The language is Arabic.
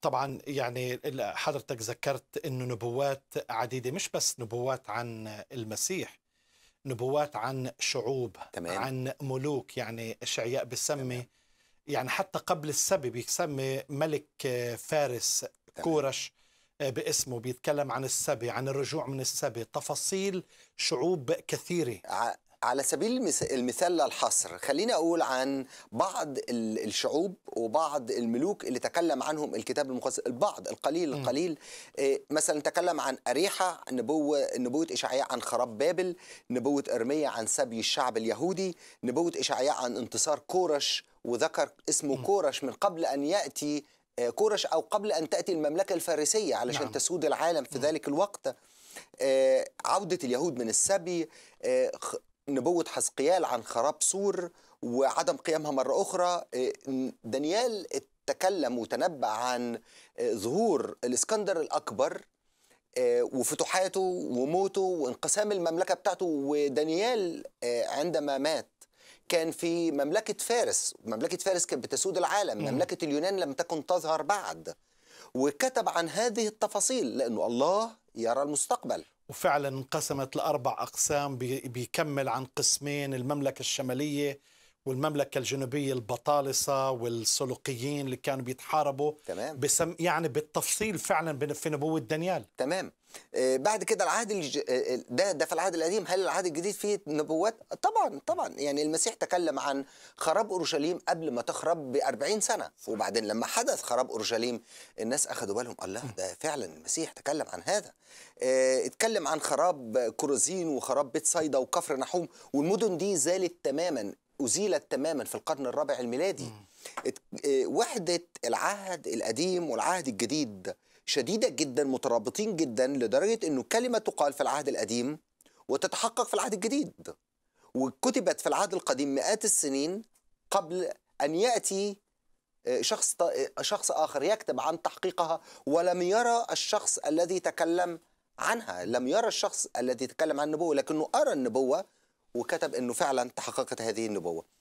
طبعا يعني حضرتك ذكرت انه نبوات عديده مش بس نبوات عن المسيح نبوات عن شعوب تمام. عن ملوك يعني اشعياء بسمي تمام. يعني حتى قبل السبي بيسمي ملك فارس تمام. كورش آه، باسمه بيتكلم عن السبي عن الرجوع من السبي تفاصيل شعوب كثيرة على سبيل المثال للحصر خليني أقول عن بعض الشعوب وبعض الملوك اللي تكلم عنهم الكتاب المقدس البعض القليل القليل آه، مثلا تكلم عن أريحة نبوة نبوة إشعياء عن خراب بابل نبوة إرمية عن سبي الشعب اليهودي نبوة إشعياء عن انتصار كورش وذكر اسمه كورش من قبل أن يأتي آه، كورش أو قبل أن تأتي المملكة الفارسية علشان نعم. تسود العالم في ذلك الوقت آه، عودة اليهود من السبي نبوة حزقيال عن خراب سور وعدم قيامها مرة أخرى إيه، دانيال تكلم وتنبأ عن إيه، ظهور الإسكندر الأكبر إيه، وفتوحاته وموته وانقسام المملكة بتاعته ودانيال عندما مات كان في مملكة فارس مملكة فارس كانت بتسود العالم مملكة اليونان لم تكن تظهر بعد وكتب عن هذه التفاصيل لأنه الله يرى المستقبل وفعلا انقسمت لأربع أقسام بيكمل عن قسمين المملكة الشمالية والمملكة الجنوبية البطالسة والسلوقيين اللي كانوا بيتحاربوا تمام بسم يعني بالتفصيل فعلا في نبوة دانيال تمام آه، بعد كده العهد الج... آه، آه، ده ده في العهد القديم هل العهد الجديد فيه نبوات؟ طبعا طبعا يعني المسيح تكلم عن خراب اورشليم قبل ما تخرب ب 40 سنه وبعدين لما حدث خراب اورشليم الناس اخذوا بالهم الله ده فعلا المسيح تكلم عن هذا اتكلم عن خراب كروزين وخراب بيت صيدا وكفر نحوم والمدن دي زالت تماما أزيلت تماما في القرن الرابع الميلادي آه، وحدة العهد القديم والعهد الجديد شديدة جدا مترابطين جدا لدرجة أنه كلمة تقال في العهد القديم وتتحقق في العهد الجديد وكتبت في العهد القديم مئات السنين قبل أن يأتي آه، شخص آه، شخص آخر يكتب عن تحقيقها ولم يرى الشخص الذي تكلم عنها لم يرى الشخص الذي تكلم عن النبوة لكنه أرى النبوة وكتب انه فعلا تحققت هذه النبوه